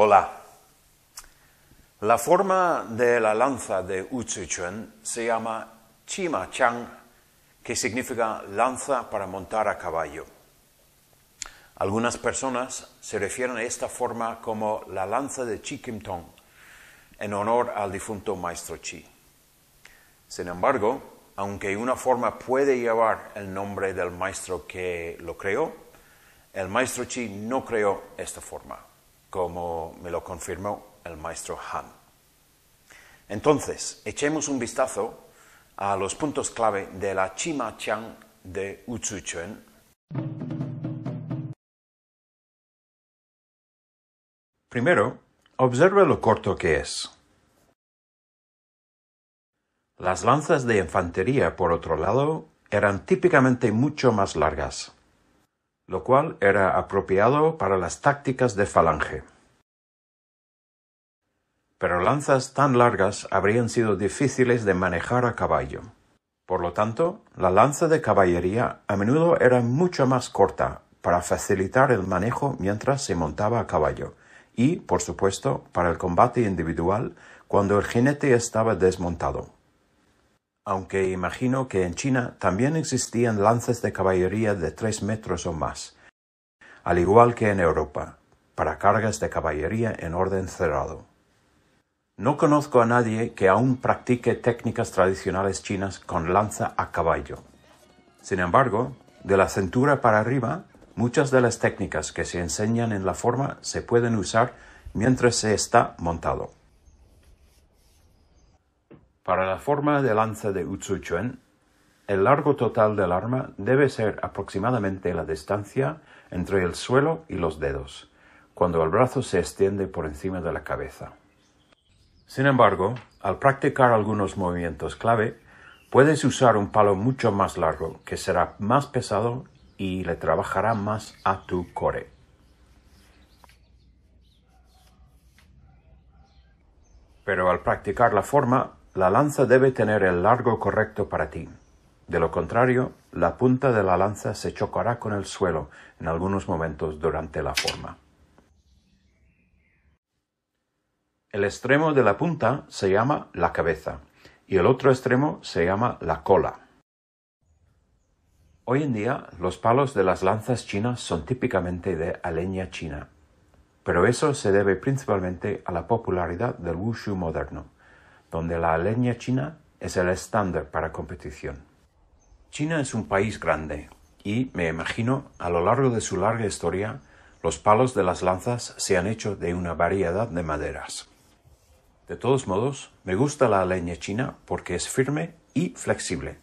Hola. La forma de la lanza de Uzuchuen se llama Chima Chang, que significa lanza para montar a caballo. Algunas personas se refieren a esta forma como la lanza de Chi Kim Tong, en honor al difunto maestro Chi. Sin embargo, aunque una forma puede llevar el nombre del maestro que lo creó, el maestro Chi no creó esta forma como me lo confirmó el maestro Han. Entonces, echemos un vistazo a los puntos clave de la Chima Chang de Utsuchuen. Primero, observe lo corto que es. Las lanzas de infantería, por otro lado, eran típicamente mucho más largas lo cual era apropiado para las tácticas de falange. Pero lanzas tan largas habrían sido difíciles de manejar a caballo. Por lo tanto, la lanza de caballería a menudo era mucho más corta para facilitar el manejo mientras se montaba a caballo y, por supuesto, para el combate individual cuando el jinete estaba desmontado aunque imagino que en China también existían lances de caballería de tres metros o más, al igual que en Europa, para cargas de caballería en orden cerrado. No conozco a nadie que aún practique técnicas tradicionales chinas con lanza a caballo. Sin embargo, de la cintura para arriba, muchas de las técnicas que se enseñan en la forma se pueden usar mientras se está montado. Para la forma de lanza de uchuu-chuen, el largo total del arma debe ser aproximadamente la distancia entre el suelo y los dedos, cuando el brazo se extiende por encima de la cabeza. Sin embargo, al practicar algunos movimientos clave, puedes usar un palo mucho más largo, que será más pesado y le trabajará más a tu core. Pero al practicar la forma, la lanza debe tener el largo correcto para ti. De lo contrario, la punta de la lanza se chocará con el suelo en algunos momentos durante la forma. El extremo de la punta se llama la cabeza y el otro extremo se llama la cola. Hoy en día los palos de las lanzas chinas son típicamente de aleña china, pero eso se debe principalmente a la popularidad del wushu moderno donde la leña china es el estándar para competición. China es un país grande y, me imagino, a lo largo de su larga historia, los palos de las lanzas se han hecho de una variedad de maderas. De todos modos, me gusta la leña china porque es firme y flexible,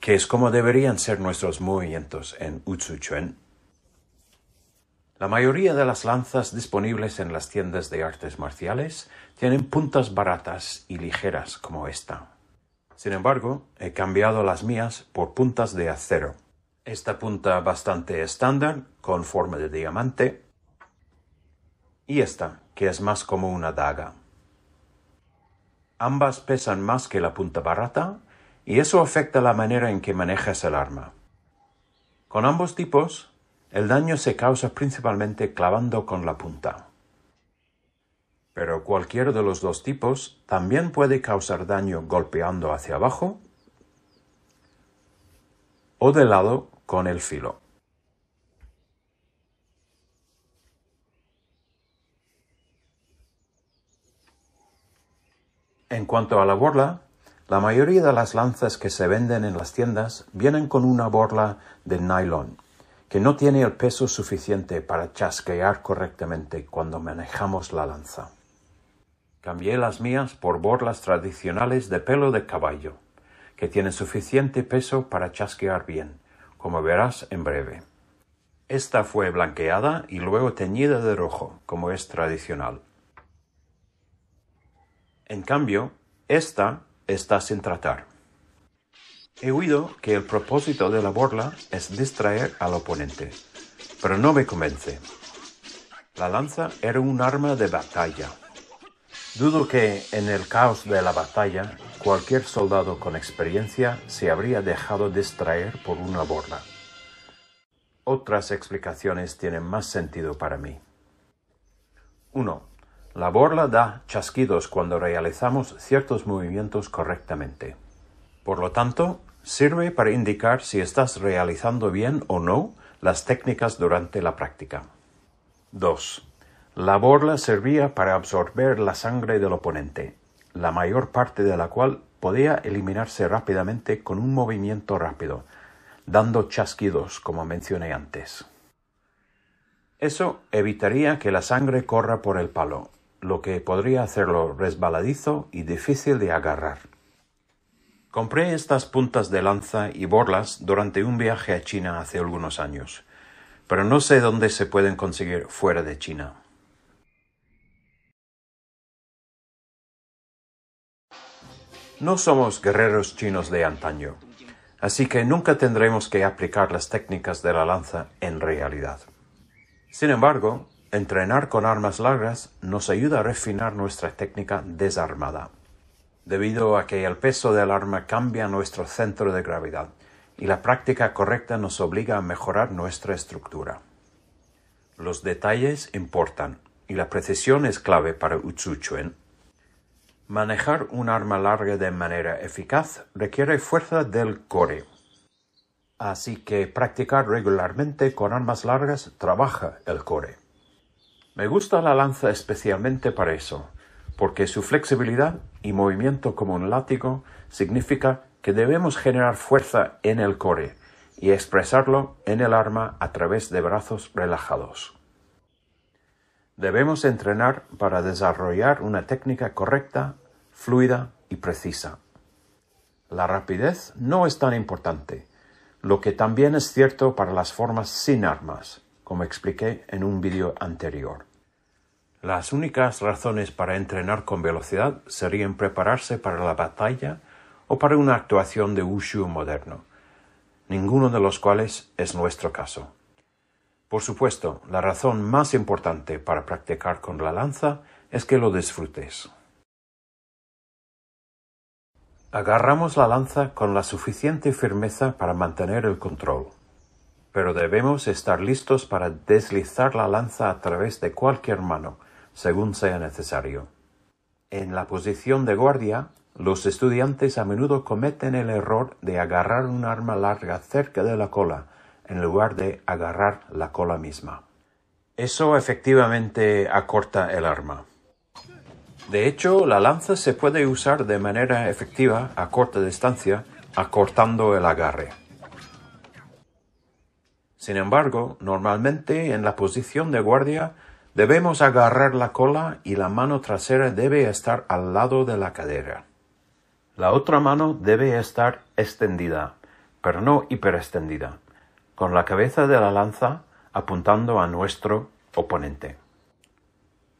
que es como deberían ser nuestros movimientos en Utsuchuen la mayoría de las lanzas disponibles en las tiendas de artes marciales tienen puntas baratas y ligeras como esta. Sin embargo, he cambiado las mías por puntas de acero. Esta punta bastante estándar, con forma de diamante, y esta, que es más como una daga. Ambas pesan más que la punta barata, y eso afecta la manera en que manejas el arma. Con ambos tipos, el daño se causa principalmente clavando con la punta. Pero cualquier de los dos tipos también puede causar daño golpeando hacia abajo o de lado con el filo. En cuanto a la borla, la mayoría de las lanzas que se venden en las tiendas vienen con una borla de nylon que no tiene el peso suficiente para chasquear correctamente cuando manejamos la lanza. Cambié las mías por borlas tradicionales de pelo de caballo, que tienen suficiente peso para chasquear bien, como verás en breve. Esta fue blanqueada y luego teñida de rojo, como es tradicional. En cambio, esta está sin tratar. He oído que el propósito de la borla es distraer al oponente, pero no me convence. La lanza era un arma de batalla. Dudo que en el caos de la batalla cualquier soldado con experiencia se habría dejado distraer por una borla. Otras explicaciones tienen más sentido para mí. 1. La borla da chasquidos cuando realizamos ciertos movimientos correctamente. Por lo tanto, Sirve para indicar si estás realizando bien o no las técnicas durante la práctica. 2. La borla servía para absorber la sangre del oponente, la mayor parte de la cual podía eliminarse rápidamente con un movimiento rápido, dando chasquidos, como mencioné antes. Eso evitaría que la sangre corra por el palo, lo que podría hacerlo resbaladizo y difícil de agarrar. Compré estas puntas de lanza y borlas durante un viaje a China hace algunos años, pero no sé dónde se pueden conseguir fuera de China. No somos guerreros chinos de antaño, así que nunca tendremos que aplicar las técnicas de la lanza en realidad. Sin embargo, entrenar con armas largas nos ayuda a refinar nuestra técnica desarmada debido a que el peso del arma cambia nuestro centro de gravedad y la práctica correcta nos obliga a mejorar nuestra estructura. Los detalles importan y la precisión es clave para Utsuchuen. Manejar un arma larga de manera eficaz requiere fuerza del core. Así que practicar regularmente con armas largas trabaja el core. Me gusta la lanza especialmente para eso, porque su flexibilidad y movimiento como un látigo significa que debemos generar fuerza en el core y expresarlo en el arma a través de brazos relajados. Debemos entrenar para desarrollar una técnica correcta, fluida y precisa. La rapidez no es tan importante, lo que también es cierto para las formas sin armas, como expliqué en un vídeo anterior. Las únicas razones para entrenar con velocidad serían prepararse para la batalla o para una actuación de Wushu moderno, ninguno de los cuales es nuestro caso. Por supuesto, la razón más importante para practicar con la lanza es que lo disfrutes. Agarramos la lanza con la suficiente firmeza para mantener el control pero debemos estar listos para deslizar la lanza a través de cualquier mano, según sea necesario. En la posición de guardia, los estudiantes a menudo cometen el error de agarrar un arma larga cerca de la cola, en lugar de agarrar la cola misma. Eso efectivamente acorta el arma. De hecho, la lanza se puede usar de manera efectiva a corta distancia, acortando el agarre. Sin embargo, normalmente en la posición de guardia Debemos agarrar la cola y la mano trasera debe estar al lado de la cadera. La otra mano debe estar extendida, pero no hiperextendida, con la cabeza de la lanza apuntando a nuestro oponente.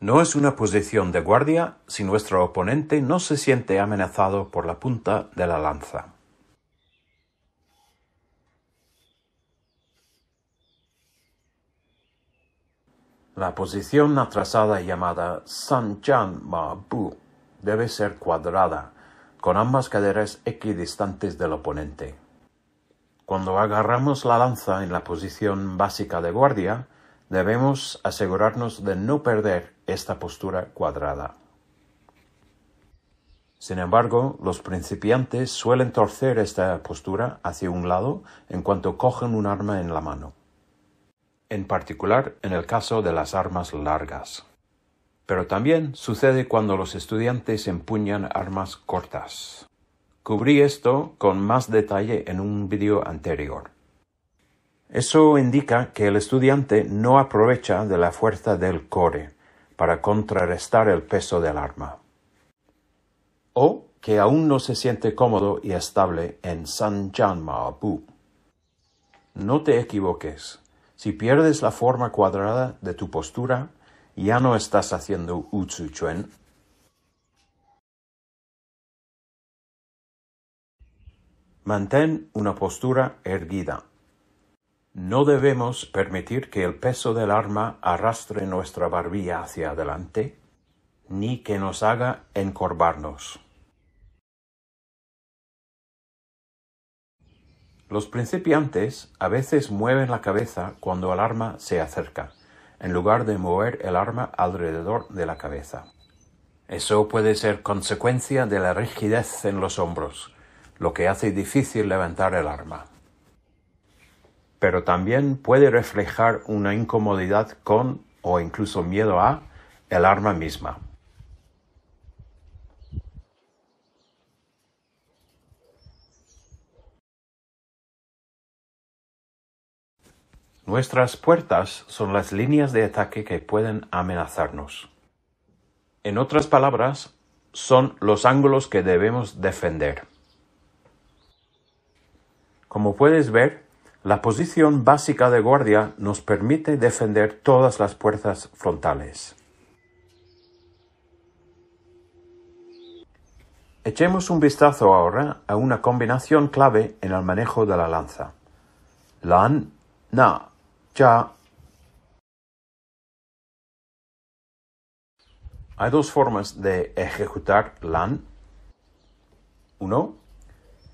No es una posición de guardia si nuestro oponente no se siente amenazado por la punta de la lanza. La posición atrasada llamada Sanchan Bu debe ser cuadrada, con ambas caderas equidistantes del oponente. Cuando agarramos la lanza en la posición básica de guardia, debemos asegurarnos de no perder esta postura cuadrada. Sin embargo, los principiantes suelen torcer esta postura hacia un lado en cuanto cogen un arma en la mano en particular en el caso de las armas largas. Pero también sucede cuando los estudiantes empuñan armas cortas. Cubrí esto con más detalle en un vídeo anterior. Eso indica que el estudiante no aprovecha de la fuerza del core para contrarrestar el peso del arma. O que aún no se siente cómodo y estable en Maapu. No te equivoques. Si pierdes la forma cuadrada de tu postura, ya no estás haciendo Utsu Chuen. Mantén una postura erguida. No debemos permitir que el peso del arma arrastre nuestra barbilla hacia adelante, ni que nos haga encorvarnos. Los principiantes a veces mueven la cabeza cuando el arma se acerca, en lugar de mover el arma alrededor de la cabeza. Eso puede ser consecuencia de la rigidez en los hombros, lo que hace difícil levantar el arma. Pero también puede reflejar una incomodidad con o incluso miedo a el arma misma. Nuestras puertas son las líneas de ataque que pueden amenazarnos. En otras palabras, son los ángulos que debemos defender. Como puedes ver, la posición básica de guardia nos permite defender todas las puertas frontales. Echemos un vistazo ahora a una combinación clave en el manejo de la lanza. La na ya Hay dos formas de ejecutar LAN. Uno,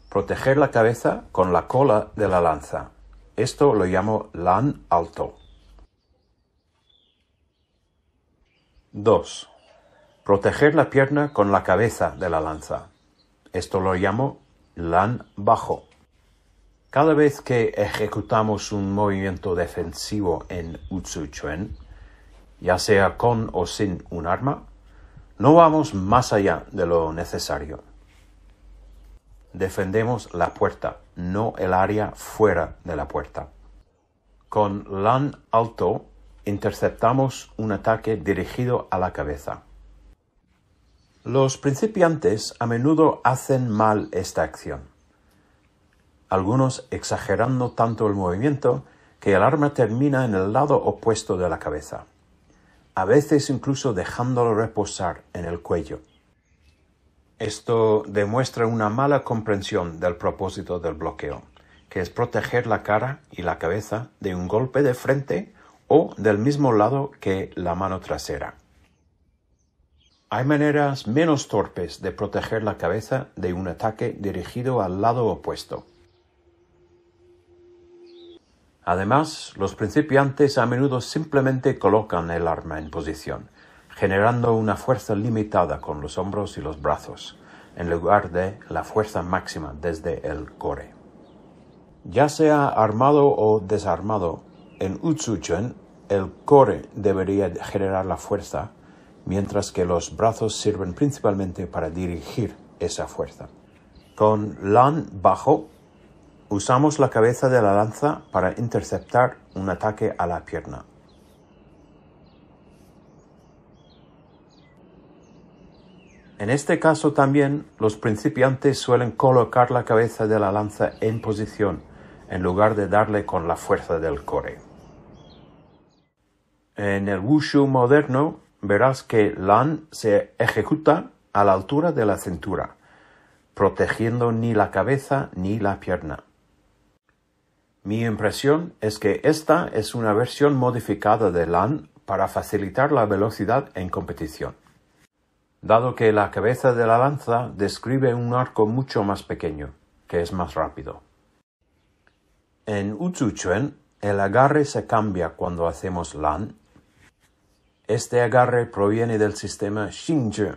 proteger la cabeza con la cola de la lanza. Esto lo llamo LAN alto. Dos, Proteger la pierna con la cabeza de la lanza. Esto lo llamo LAN bajo. Cada vez que ejecutamos un movimiento defensivo en Utsuchuen, ya sea con o sin un arma, no vamos más allá de lo necesario. Defendemos la puerta, no el área fuera de la puerta. Con LAN alto interceptamos un ataque dirigido a la cabeza. Los principiantes a menudo hacen mal esta acción algunos exagerando tanto el movimiento que el arma termina en el lado opuesto de la cabeza, a veces incluso dejándolo reposar en el cuello. Esto demuestra una mala comprensión del propósito del bloqueo, que es proteger la cara y la cabeza de un golpe de frente o del mismo lado que la mano trasera. Hay maneras menos torpes de proteger la cabeza de un ataque dirigido al lado opuesto. Además, los principiantes a menudo simplemente colocan el arma en posición, generando una fuerza limitada con los hombros y los brazos, en lugar de la fuerza máxima desde el core. Ya sea armado o desarmado, en Utsuchen el core debería generar la fuerza, mientras que los brazos sirven principalmente para dirigir esa fuerza. Con Lan bajo Usamos la cabeza de la lanza para interceptar un ataque a la pierna. En este caso también los principiantes suelen colocar la cabeza de la lanza en posición en lugar de darle con la fuerza del core. En el wushu moderno verás que lan se ejecuta a la altura de la cintura, protegiendo ni la cabeza ni la pierna. Mi impresión es que esta es una versión modificada de LAN para facilitar la velocidad en competición. Dado que la cabeza de la lanza describe un arco mucho más pequeño, que es más rápido. En Utsuchuen, el agarre se cambia cuando hacemos LAN. Este agarre proviene del sistema Xingzhi,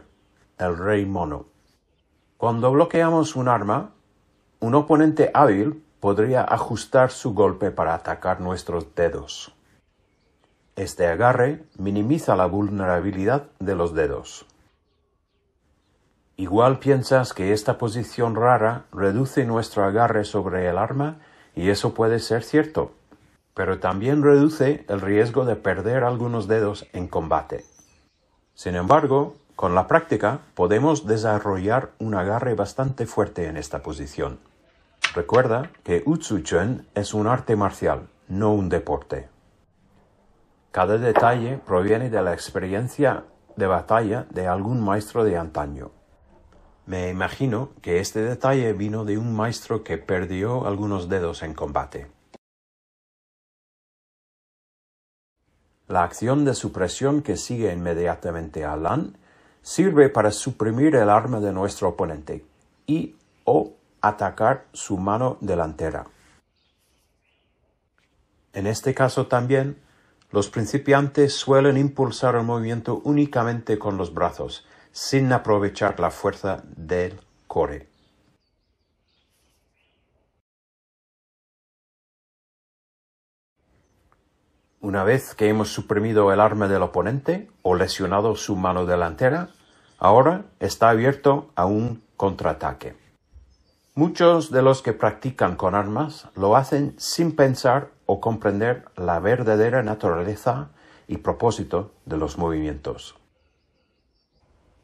el rey mono. Cuando bloqueamos un arma, un oponente hábil podría ajustar su golpe para atacar nuestros dedos. Este agarre minimiza la vulnerabilidad de los dedos. Igual piensas que esta posición rara reduce nuestro agarre sobre el arma y eso puede ser cierto, pero también reduce el riesgo de perder algunos dedos en combate. Sin embargo, con la práctica podemos desarrollar un agarre bastante fuerte en esta posición. Recuerda que Utsuchen es un arte marcial, no un deporte. Cada detalle proviene de la experiencia de batalla de algún maestro de antaño. Me imagino que este detalle vino de un maestro que perdió algunos dedos en combate. La acción de supresión que sigue inmediatamente a Lan sirve para suprimir el arma de nuestro oponente y o atacar su mano delantera. En este caso también, los principiantes suelen impulsar el movimiento únicamente con los brazos, sin aprovechar la fuerza del core. Una vez que hemos suprimido el arma del oponente o lesionado su mano delantera, ahora está abierto a un contraataque. Muchos de los que practican con armas lo hacen sin pensar o comprender la verdadera naturaleza y propósito de los movimientos.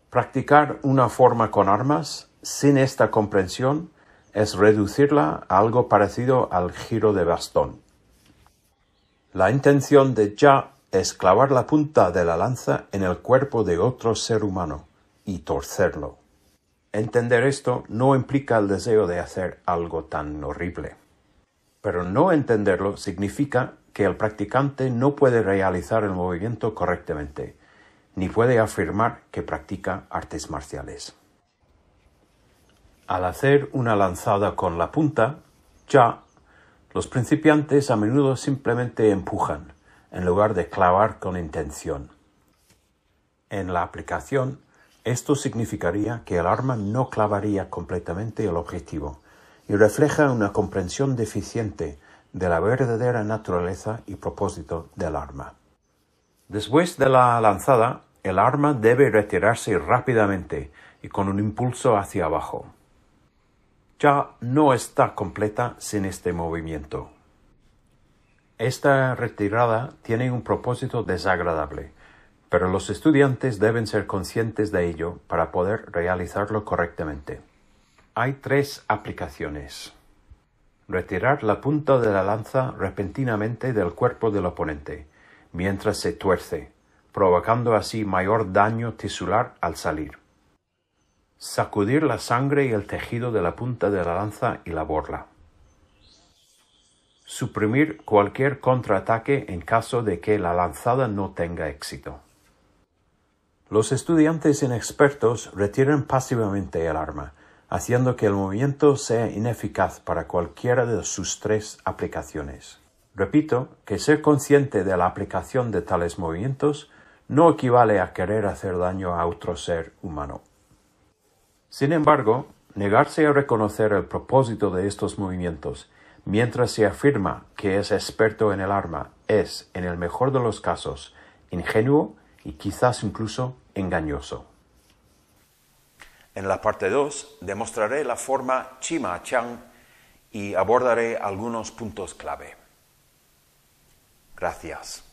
Practicar una forma con armas sin esta comprensión es reducirla a algo parecido al giro de bastón. La intención de Ya es clavar la punta de la lanza en el cuerpo de otro ser humano y torcerlo. Entender esto no implica el deseo de hacer algo tan horrible. Pero no entenderlo significa que el practicante no puede realizar el movimiento correctamente, ni puede afirmar que practica artes marciales. Al hacer una lanzada con la punta, ya, los principiantes a menudo simplemente empujan, en lugar de clavar con intención. En la aplicación esto significaría que el arma no clavaría completamente el objetivo y refleja una comprensión deficiente de la verdadera naturaleza y propósito del arma. Después de la lanzada, el arma debe retirarse rápidamente y con un impulso hacia abajo. Ya no está completa sin este movimiento. Esta retirada tiene un propósito desagradable pero los estudiantes deben ser conscientes de ello para poder realizarlo correctamente. Hay tres aplicaciones. Retirar la punta de la lanza repentinamente del cuerpo del oponente, mientras se tuerce, provocando así mayor daño tisular al salir. Sacudir la sangre y el tejido de la punta de la lanza y la borla. Suprimir cualquier contraataque en caso de que la lanzada no tenga éxito. Los estudiantes inexpertos retiran pasivamente el arma, haciendo que el movimiento sea ineficaz para cualquiera de sus tres aplicaciones. Repito que ser consciente de la aplicación de tales movimientos no equivale a querer hacer daño a otro ser humano. Sin embargo, negarse a reconocer el propósito de estos movimientos, mientras se afirma que es experto en el arma, es, en el mejor de los casos, ingenuo y quizás incluso engañoso. En la parte 2 demostraré la forma Chima Chang y abordaré algunos puntos clave. Gracias.